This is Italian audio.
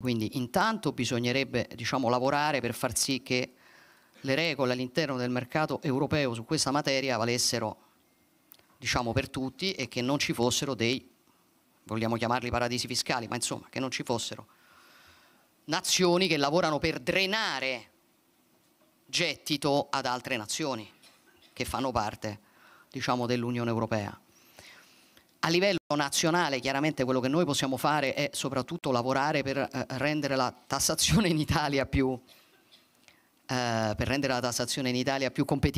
Quindi intanto bisognerebbe diciamo, lavorare per far sì che le regole all'interno del mercato europeo su questa materia valessero diciamo, per tutti e che non ci fossero dei, vogliamo chiamarli paradisi fiscali, ma insomma che non ci fossero nazioni che lavorano per drenare gettito ad altre nazioni che fanno parte diciamo, dell'Unione Europea. A livello nazionale chiaramente quello che noi possiamo fare è soprattutto lavorare per eh, rendere la tassazione in Italia più, eh, per rendere la tassazione in Italia più competitiva